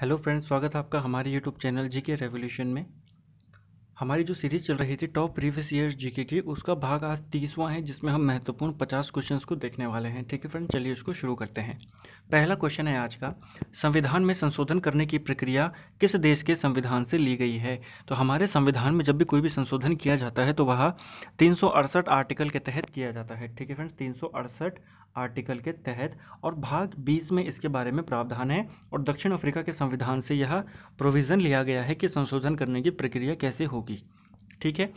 hello friends स्वागत है आपका हमारे यूट्यूब चैनल जी के रेवोल्यूशन में हमारी जो सीरीज़ चल रही थी टॉप प्रीवियस ईयर जी के की उसका भाग आज तीसवां है जिसमें हम महत्वपूर्ण पचास क्वेश्चंस को देखने वाले हैं ठीक है फ्रेंड्स चलिए उसको शुरू करते हैं पहला क्वेश्चन है आज का संविधान में संशोधन करने की प्रक्रिया किस देश के संविधान से ली गई है तो हमारे संविधान में जब भी कोई भी संशोधन किया जाता है तो वह तीन आर्टिकल के तहत किया जाता है ठीक है फ्रेंड्स तीन आर्टिकल के तहत और भाग बीस में इसके बारे में प्रावधान है और दक्षिण अफ्रीका के संविधान से यह प्रोविज़न लिया गया है कि संशोधन करने की प्रक्रिया कैसे होगी ठीक है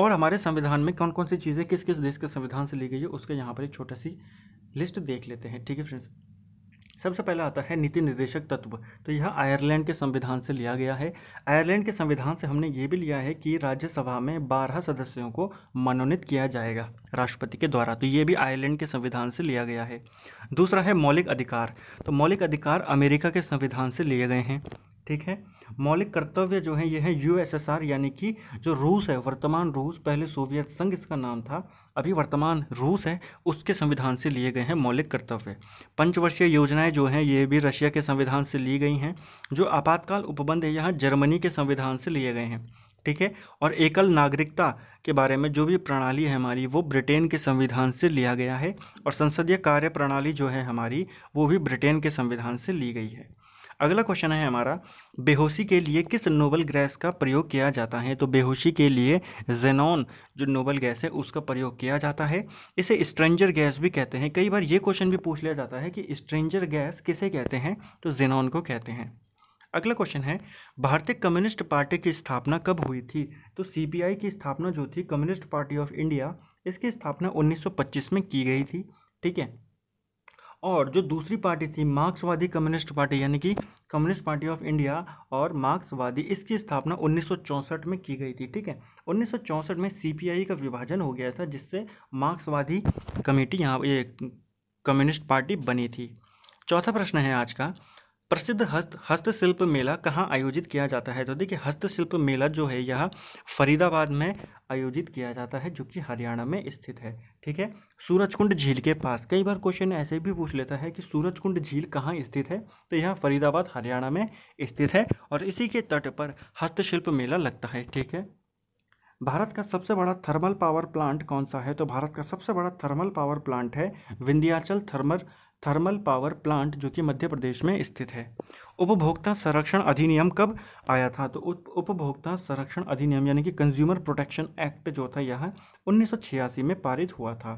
और हमारे संविधान में कौन कौन सी चीज़ें किस किस देश के संविधान से ली गई है उसके यहाँ पर एक छोटा सी लिस्ट देख लेते हैं ठीक है फ्रेंड्स सबसे पहला आता है नीति निर्देशक तत्व तो यह आयरलैंड के संविधान से लिया गया है आयरलैंड के संविधान से हमने ये भी लिया है कि राज्यसभा में बारह सदस्यों को मनोनीत किया जाएगा राष्ट्रपति के द्वारा तो ये भी आयरलैंड के संविधान से लिया गया है दूसरा है मौलिक अधिकार तो मौलिक अधिकार अमेरिका के संविधान से लिए गए हैं ठीक है मौलिक कर्तव्य जो है ये है यूएसएसआर यानी कि जो रूस है वर्तमान रूस पहले सोवियत संघ इसका नाम था अभी वर्तमान रूस है उसके संविधान से लिए गए हैं मौलिक कर्तव्य पंचवर्षीय योजनाएं जो हैं ये भी रशिया के संविधान से ली गई हैं जो आपातकाल उपबंध है यहाँ जर्मनी के संविधान से लिए गए हैं ठीक है और एकल नागरिकता के बारे में जो भी प्रणाली है हमारी वो ब्रिटेन के संविधान से लिया गया है और संसदीय कार्य प्रणाली जो है हमारी वो भी ब्रिटेन के संविधान से ली गई है अगला क्वेश्चन है हमारा बेहोशी के लिए किस नोबल गैस का प्रयोग किया जाता है तो बेहोशी के लिए जेनॉन जो नोबल गैस है उसका प्रयोग किया जाता है इसे स्ट्रेंजर गैस भी कहते हैं कई बार ये क्वेश्चन भी पूछ लिया जाता है कि स्ट्रेंजर गैस किसे कहते हैं तो जेनॉन को कहते हैं अगला क्वेश्चन है भारतीय कम्युनिस्ट पार्टी की स्थापना कब हुई थी तो सी की स्थापना जो थी कम्युनिस्ट पार्टी ऑफ इंडिया इसकी स्थापना उन्नीस में की गई थी ठीक है और जो दूसरी पार्टी थी मार्क्सवादी कम्युनिस्ट पार्टी यानी कि कम्युनिस्ट पार्टी ऑफ इंडिया और मार्क्सवादी इसकी स्थापना 1964 में की गई थी ठीक है 1964 में सीपीआई का विभाजन हो गया था जिससे मार्क्सवादी कमेटी यहाँ ये कम्युनिस्ट पार्टी बनी थी चौथा प्रश्न है आज का प्रसिद्ध हस्त हस्तशिल्प मेला कहाँ आयोजित किया जाता है तो देखिए हस्तशिल्प मेला जो है यह फरीदाबाद में आयोजित किया जाता है जो कि हरियाणा में स्थित है ठीक है सूरजकुंड झील के पास कई बार क्वेश्चन ऐसे भी पूछ लेता है कि सूरजकुंड झील कहाँ स्थित है तो यह फरीदाबाद हरियाणा में स्थित है और इसी के तट पर हस्तशिल्प मेला लगता है ठीक है भारत का सबसे बड़ा थर्मल पावर प्लांट कौन सा है तो भारत का सबसे बड़ा थर्मल पावर प्लांट है Vindhyachal thermal thermal power plant जो कि मध्य प्रदेश में स्थित है उपभोक्ता संरक्षण अधिनियम कब आया था तो उपभोक्ता संरक्षण अधिनियम यानी कि कंज्यूमर प्रोटेक्शन एक्ट जो था यह उन्नीस में पारित हुआ था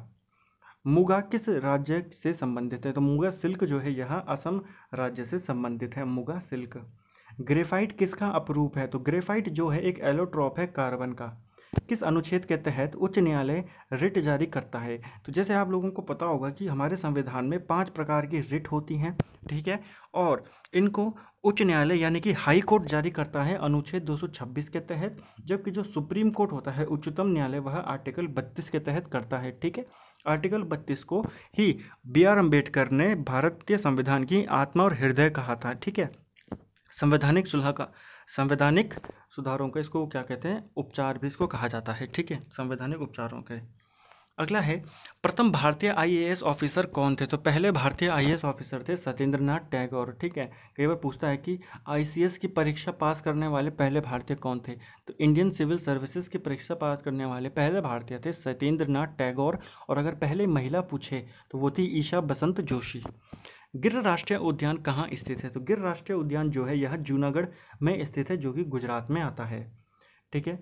मुगा किस राज्य से संबंधित है तो मुगा सिल्क जो है यह असम राज्य से संबंधित है मुगा सिल्क ग्रेफाइट किसका अपरूप है तो ग्रेफाइट जो है एक एलोट्रॉप है कार्बन का किस अनुच्छेद के तहत उच्च न्यायालय रिट जारी करता है तो जैसे आप लोगों को पता होगा कि हमारे संविधान में पांच प्रकार की रिट होती हैं ठीक है और इनको उच्च न्यायालय यानी कि हाई कोर्ट जारी करता है अनुच्छेद 226 के तहत जबकि जो सुप्रीम कोर्ट होता है उच्चतम न्यायालय वह आर्टिकल 32 के तहत करता है ठीक है आर्टिकल 32 को ही बी आर अम्बेडकर ने भारतीय संविधान की आत्मा और हृदय कहा था ठीक है संवैधानिक सुलह का संवैधानिक सुधारों के इसको क्या कहते हैं उपचार भी इसको कहा जाता है ठीक है संवैधानिक उपचारों के अगला है प्रथम भारतीय आईएएस ऑफिसर कौन थे तो पहले भारतीय आईएएस ऑफिसर थे सत्येंद्रनाथ टैगोर ठीक है कई बार पूछता है कि आईसीएस की परीक्षा पास करने वाले पहले भारतीय कौन थे तो इंडियन सिविल सर्विसेज की परीक्षा पास करने वाले पहले भारतीय थे सत्येंद्रनाथ टैगोर और अगर पहले महिला पूछे तो वो थी ईशा बसंत जोशी गिर राष्ट्रीय उद्यान कहाँ स्थित है तो गिर राष्ट्रीय उद्यान जो है यह जूनागढ़ में स्थित है जो कि गुजरात में आता है ठीक है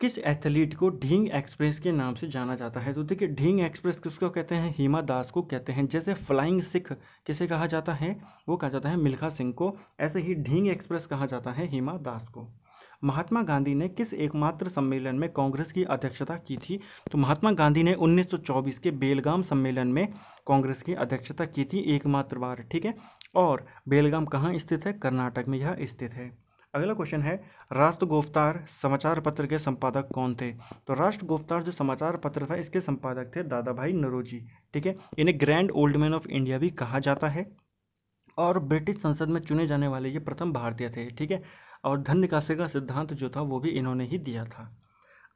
किस एथलीट को ढींग एक्सप्रेस के नाम से जाना जाता है तो देखिए ढींग एक्सप्रेस किसको कहते हैं हिमा दास को कहते हैं जैसे फ्लाइंग सिख किसे कहा जाता है वो कहा जाता है मिल्खा सिंह को ऐसे ही ढींग एक्सप्रेस कहा जाता है हेमा दास को महात्मा गांधी ने किस एकमात्र सम्मेलन में कांग्रेस की अध्यक्षता की थी तो महात्मा गांधी ने 1924 के बेलगाम सम्मेलन में कांग्रेस की अध्यक्षता की थी एकमात्र बार ठीक है और बेलगाम कहाँ स्थित है कर्नाटक में यह स्थित है अगला क्वेश्चन है राष्ट्र गोफ्तार समाचार पत्र के संपादक कौन थे तो राष्ट्र गोफ्तार जो समाचार पत्र था इसके संपादक थे दादा भाई नरोजी ठीक है इन्हें grand old man of India भी कहा जाता है और ब्रिटिश संसद में चुने जाने वाले ये प्रथम भारतीय थे ठीक है और धन निकासी का सिद्धांत जो था वो भी इन्होंने ही दिया था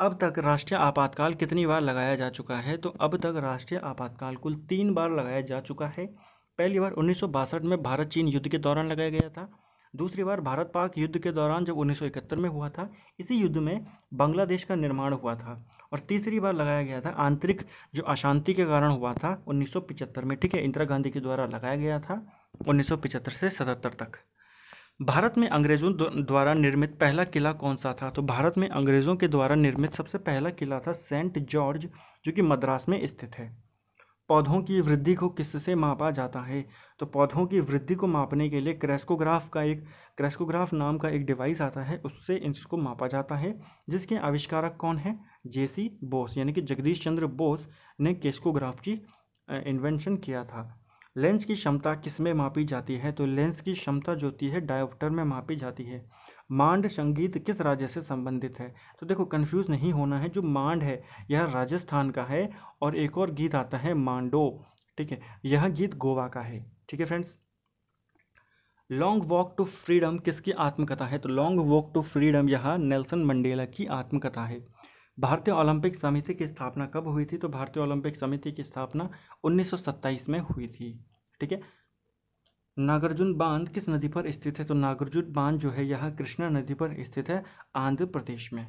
अब तक राष्ट्रीय आपातकाल कितनी बार लगाया जा चुका है तो अब तक राष्ट्रीय आपातकाल कुल तीन बार लगाया जा चुका है पहली बार उन्नीस में भारत चीन युद्ध के दौरान लगाया गया था दूसरी बार भारत पाक युद्ध के दौरान जब 1971 में हुआ था इसी युद्ध में बांग्लादेश का निर्माण हुआ था और तीसरी बार लगाया गया था आंतरिक जो अशांति के कारण हुआ था 1975 में ठीक है इंदिरा गांधी के द्वारा लगाया गया था 1975 से 77 तक भारत में अंग्रेज़ों द्वारा निर्मित पहला किला कौन सा था तो भारत में अंग्रेज़ों के द्वारा निर्मित सबसे पहला किला था सेंट जॉर्ज जो कि मद्रास में स्थित है पौधों की वृद्धि को किससे मापा जाता है तो पौधों की वृद्धि को मापने के लिए क्रेस्कोग्राफ का एक क्रेस्कोग्राफ नाम का एक डिवाइस आता है उससे इसको मापा जाता है जिसके आविष्कारक कौन है जेसी बोस यानी कि जगदीश चंद्र बोस ने केस्कोग्राफ की इन्वेंशन किया था लेंस की क्षमता किस में मापी जाती है तो लेंस की क्षमता जो होती है डायोप्टर में मापी जाती है मांड संगीत किस राज्य से संबंधित है तो देखो कंफ्यूज नहीं होना है जो मांड है यह राजस्थान का है और एक और गीत आता है मांडो ठीक है यह गीत गोवा का है ठीक है friends Long Walk to Freedom किसकी आत्मकथा है तो लॉन्ग वॉक टू फ्रीडम यह नेल्सन मंडेला की आत्मकथा है भारतीय ओलंपिक समिति की स्थापना कब हुई थी तो भारतीय ओलंपिक समिति की स्थापना 1927 में हुई थी ठीक है नागार्जुन बांध किस नदी पर स्थित है तो नागार्जुन बांध जो है यह कृष्णा नदी पर स्थित है आंध्र प्रदेश में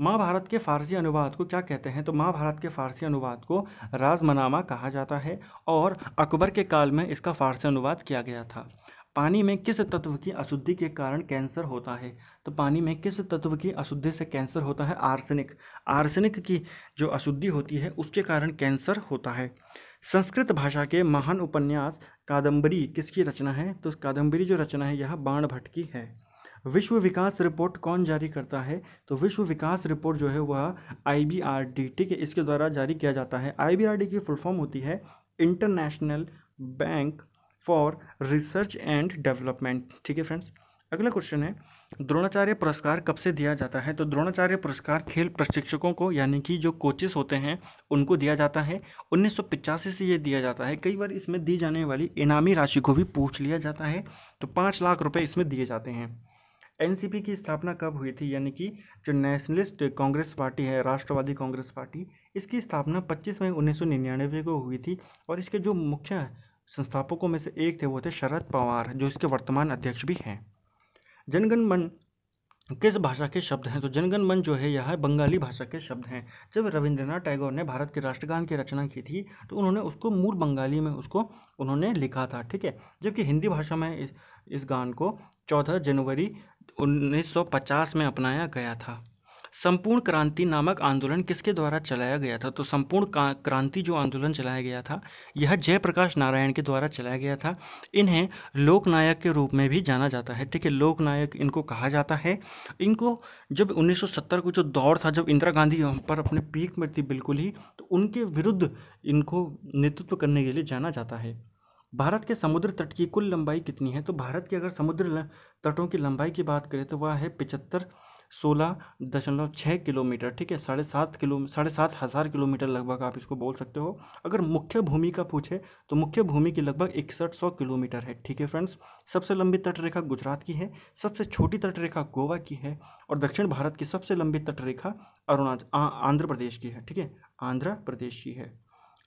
महाभारत के फारसी अनुवाद को क्या कहते हैं तो महाभारत के फारसी अनुवाद को राजमनामा कहा जाता है और अकबर के काल में इसका फारसी अनुवाद किया गया था पानी में किस तत्व की अशुद्धि के कारण कैंसर होता है तो पानी में किस तत्व की अशुद्धि से कैंसर होता है आर्सेनिक आर्सेनिक की जो अशुद्धि होती है उसके कारण कैंसर होता है संस्कृत भाषा के महान उपन्यास कादंबरी किसकी रचना है तो कादंबरी जो रचना है यह बाण भट्ट की है विश्व विकास रिपोर्ट कौन जारी करता है तो विश्व विकास रिपोर्ट जो है वह आई बी आर डी ठीक है इसके द्वारा जारी किया जाता है आई बी आर डी की फुल फॉर्म होती है International Bank for Research and Development ठीक है फ्रेंड्स अगला क्वेश्चन है द्रोणाचार्य पुरस्कार कब से दिया जाता है तो द्रोणाचार्य पुरस्कार खेल प्रशिक्षकों को यानी कि जो कोचेस होते हैं उनको दिया जाता है उन्नीस से ये दिया जाता है कई बार इसमें दी जाने वाली इनामी राशि को भी पूछ लिया जाता है तो पाँच लाख रुपये इसमें दिए जाते हैं एनसीपी की स्थापना कब हुई थी यानी कि जो नेशनलिस्ट कांग्रेस पार्टी है राष्ट्रवादी कांग्रेस पार्टी इसकी स्थापना 25 मई उन्नीस को हुई थी और इसके जो मुख्य संस्थापकों में से एक थे वो थे शरद पवार जो इसके वर्तमान अध्यक्ष भी हैं जनगण मन किस भाषा के शब्द हैं तो जनगण मन जो है यह बंगाली भाषा के शब्द हैं जब रविंद्रनाथ टैगोर ने भारत के राष्ट्रगान की रचना की थी तो उन्होंने उसको मूल बंगाली में उसको उन्होंने लिखा था ठीक है जबकि हिंदी भाषा में इस, इस गान को चौदह जनवरी 1950 में अपनाया गया था संपूर्ण क्रांति नामक आंदोलन किसके द्वारा चलाया गया था तो संपूर्ण क्रांति जो आंदोलन चलाया गया था यह जयप्रकाश नारायण के द्वारा चलाया गया था इन्हें लोकनायक के रूप में भी जाना जाता है ठीक है लोकनायक इनको कहा जाता है इनको जब 1970 को जो दौर था जब इंदिरा गांधी पर अपने पीक में थी बिल्कुल ही तो उनके विरुद्ध इनको नेतृत्व करने के लिए जाना जाता है भारत के समुद्र तट की कुल लंबाई कितनी है तो भारत की अगर समुद्र तटों की लंबाई की बात करें तो वह है पिचहत्तर सोलह दशमलव छः किलोमीटर ठीक है साढ़े सात किलो साढ़े सात हज़ार किलोमीटर लगभग आप इसको बोल सकते हो अगर मुख्य भूमि का पूछे तो मुख्य भूमि की लगभग इकसठ सौ किलोमीटर है ठीक है फ्रेंड्स सबसे लंबी तटरेखा गुजरात की है सबसे छोटी तटरेखा गोवा की है और दक्षिण भारत की सबसे लंबी तटरेखा अरुणाचल आंध्र प्रदेश की है ठीक है आंध्र प्रदेश की है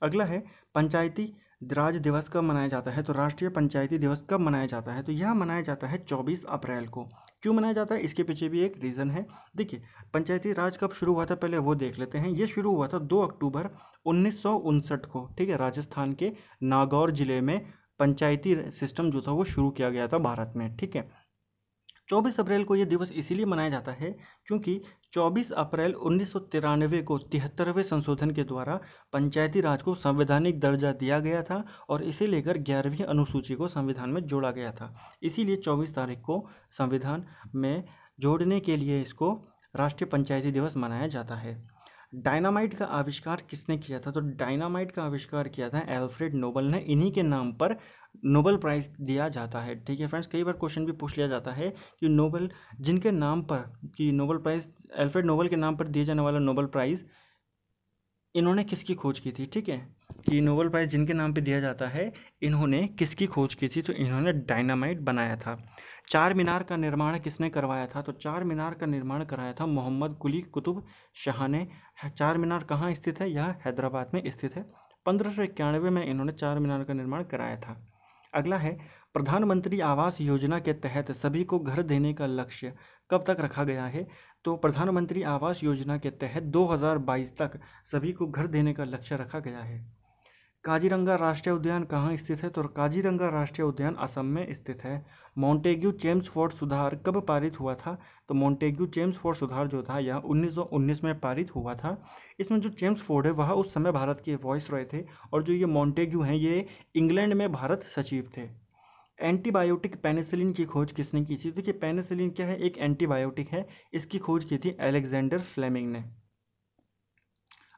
अगला है पंचायती राज दिवस कब मनाया जाता है तो राष्ट्रीय पंचायती दिवस कब मनाया जाता है तो यह मनाया जाता है चौबीस अप्रैल को क्यों मनाया जाता है इसके पीछे भी एक रीज़न है देखिए पंचायती राज कब शुरू हुआ था पहले वो देख लेते हैं ये शुरू हुआ था दो अक्टूबर उन्नीस को ठीक है राजस्थान के नागौर जिले में पंचायती सिस्टम जो था वो शुरू किया गया था भारत में ठीक है 24 अप्रैल को यह दिवस इसीलिए मनाया जाता है क्योंकि 24 अप्रैल उन्नीस को तिहत्तरवें संशोधन के द्वारा पंचायती राज को संवैधानिक दर्जा दिया गया था और इसे लेकर ग्यारहवीं अनुसूची को संविधान में जोड़ा गया था इसीलिए 24 तारीख को संविधान में जोड़ने के लिए इसको राष्ट्रीय पंचायती दिवस मनाया जाता है डायनामाइट का आविष्कार किसने किया था तो डायनामाइट का आविष्कार किया था एल्फ्रेड नोबल ने इन्हीं के नाम पर नोबल प्राइज़ दिया जाता है ठीक है फ्रेंड्स कई बार क्वेश्चन भी पूछ लिया जाता है कि नोबल जिनके नाम पर कि नोबल प्राइज़ एल्फ्रेड नोबल के नाम पर दिया जाने वाला नोबल प्राइज़ इन्होंने किसकी खोज की थी ठीक है कि नोबल प्राइज़ जिनके नाम पर दिया जाता है इन्होंने किसकी खोज की थी तो इन्होंने डायनामाइट बनाया था चार मीनार का निर्माण किसने करवाया था तो चार मीनार का निर्माण कराया था मोहम्मद कुली कुतुब शाह ने चार मीनार कहाँ स्थित है यह हैदराबाद में स्थित है पंद्रह सौ इक्यानवे में इन्होंने चार मीनार का निर्माण कराया था अगला है प्रधानमंत्री आवास योजना के तहत सभी को घर देने का लक्ष्य कब तक रखा गया है तो प्रधानमंत्री आवास योजना के तहत 2022 तक सभी को घर देने का लक्ष्य रखा गया है काजीरंगा राष्ट्रीय उद्यान कहाँ स्थित है तो काजीरंगा राष्ट्रीय उद्यान असम में स्थित है मॉन्टेग्यू चेम्स फोर्ट सुधार कब पारित हुआ था तो मॉन्टेग्यू चेम्स फोर्ट सुधार जो था यह 1919 में पारित हुआ था इसमें जो चेम्स फोर्ड है वह उस समय भारत के वॉइस रॉय थे और जो ये मॉन्टेग्यू हैं ये इंग्लैंड में भारत सचिव थे एंटीबायोटिक पेनिसिलिन की खोज किसने की थी देखिए पेनिसिलिन क्या है एक एंटीबायोटिक है इसकी खोज की थी एलेक्जेंडर फ्लेमिंग ने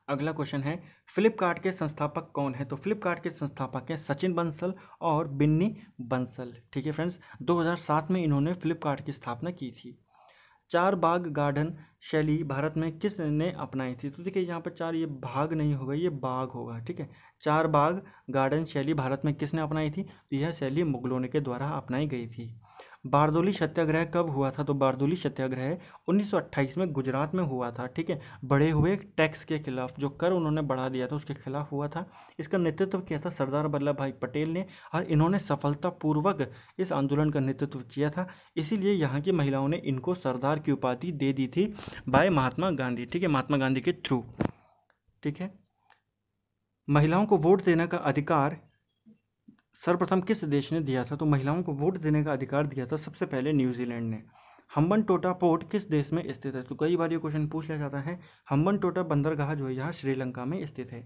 अगला क्वेश्चन है फ्लिपकार्ट के संस्थापक कौन है तो फ्लिपकार्ट के संस्थापक हैं सचिन बंसल और बिन्नी बंसल ठीक है फ्रेंड्स 2007 में इन्होंने फ्लिपकार्ट की स्थापना की थी चार बाग गार्डन शैली भारत में किसने अपनाई थी तो देखिए यहाँ पर चार ये भाग नहीं होगा ये बाग होगा ठीक है चार बाग गार्डन शैली भारत में किसने अपनाई थी तो यह शैली मुगलों के द्वारा अपनाई गई थी बारदोली सत्याग्रह कब हुआ था तो बारदोली सत्याग्रह 1928 में गुजरात में हुआ था ठीक है बढ़े हुए टैक्स के खिलाफ जो कर उन्होंने बढ़ा दिया था उसके खिलाफ हुआ था इसका नेतृत्व किया था सरदार वल्लभ भाई पटेल ने और इन्होंने सफलतापूर्वक इस आंदोलन का नेतृत्व किया था इसीलिए यहाँ की महिलाओं ने इनको सरदार की उपाधि दे दी थी बाय महात्मा गांधी ठीक है महात्मा गांधी के थ्रू ठीक है महिलाओं को वोट देने का अधिकार सर्वप्रथम किस देश ने दिया था तो महिलाओं को वोट देने का अधिकार दिया था सबसे पहले न्यूजीलैंड ने हम्बन टोटा पोर्ट किस देश में स्थित है तो कई बार ये क्वेश्चन पूछ लिया जाता है हम्बन टोटा बंदरगाह जो है यहाँ श्रीलंका में स्थित है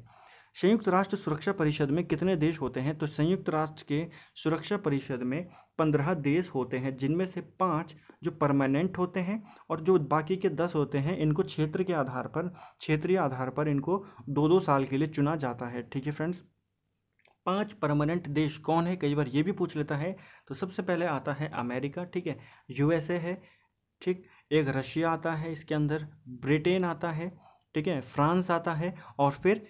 संयुक्त राष्ट्र सुरक्षा परिषद में कितने देश होते हैं तो संयुक्त राष्ट्र के सुरक्षा परिषद में पंद्रह देश होते हैं जिनमें से पाँच जो परमानेंट होते हैं और जो बाकी के दस होते हैं इनको क्षेत्र के आधार पर क्षेत्रीय आधार पर इनको दो दो साल के लिए चुना जाता है ठीक है फ्रेंड्स पांच परमानेंट देश कौन है कई बार ये भी पूछ लेता है तो सबसे पहले आता है अमेरिका ठीक है यूएसए है ठीक एक रशिया आता है इसके अंदर ब्रिटेन आता है ठीक है फ्रांस आता है और फिर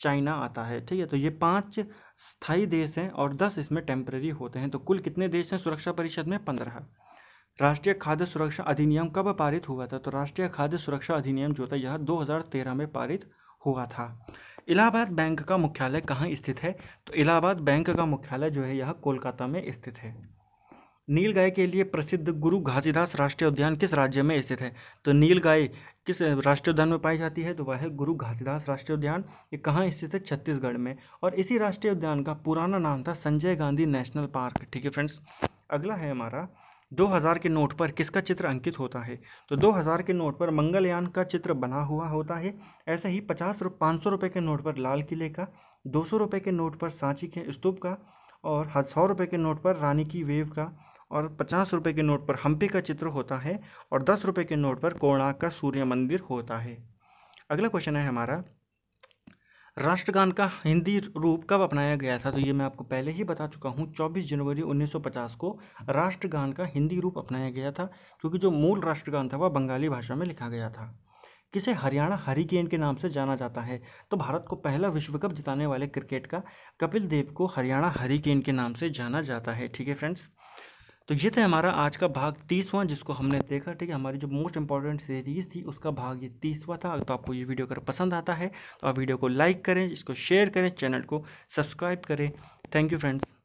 चाइना आता है ठीक है तो ये पांच स्थायी देश हैं और दस इसमें टेम्प्रेरी होते हैं तो कुल कितने देश हैं सुरक्षा परिषद में पंद्रह राष्ट्रीय खाद्य सुरक्षा अधिनियम कब पारित हुआ था तो राष्ट्रीय खाद्य सुरक्षा अधिनियम जो था यह दो में पारित हुआ था इलाहाबाद बैंक का मुख्यालय कहाँ स्थित है तो इलाहाबाद बैंक का मुख्यालय जो है यह कोलकाता में स्थित है नीलगाय के लिए प्रसिद्ध गुरु घासीदास राष्ट्रीय उद्यान किस राज्य में स्थित है तो नीलगाय किस राष्ट्रीय उद्यान में पाई जाती है तो वह है गुरु घासीदास राष्ट्रीय उद्यान ये कहाँ स्थित है छत्तीसगढ़ में और इसी राष्ट्रीय उद्यान का पुराना नाम था संजय गांधी नेशनल पार्क ठीक है फ्रेंड्स अगला है हमारा 2000 के नोट पर किसका चित्र अंकित होता है तो 2000 के नोट पर मंगलयान का चित्र बना हुआ होता है ऐसे ही पचास रुप पाँच सौ रुपये के नोट पर लाल किले का दो सौ रुपये के नोट पर सांची के स्तूप का और सौ रुपये के नोट पर रानी की वेव का और पचास रुपये के नोट पर हम्पी का चित्र होता है और दस रुपये के नोट पर कोणार्क का सूर्य मंदिर होता है अगला क्वेश्चन है हमारा राष्ट्रगान का हिंदी रूप कब अपनाया गया था तो ये मैं आपको पहले ही बता चुका हूँ 24 जनवरी 1950 को राष्ट्रगान का हिंदी रूप अपनाया गया था क्योंकि जो मूल राष्ट्रगान था वह बंगाली भाषा में लिखा गया था किसे हरियाणा हरिकेन के नाम से जाना जाता है तो भारत को पहला विश्व कप जिताने वाले क्रिकेट का कपिल देव को हरियाणा हरिकेन के नाम से जाना जाता है ठीक है फ्रेंड्स तो ये था हमारा आज का भाग तीसवा जिसको हमने देखा ठीक है हमारी जो मोस्ट इंपॉर्टेंट सीरीज़ थी उसका भाग ये तीसवा था तो आपको ये वीडियो अगर पसंद आता है तो आप वीडियो को लाइक करें इसको शेयर करें चैनल को सब्सक्राइब करें थैंक यू फ्रेंड्स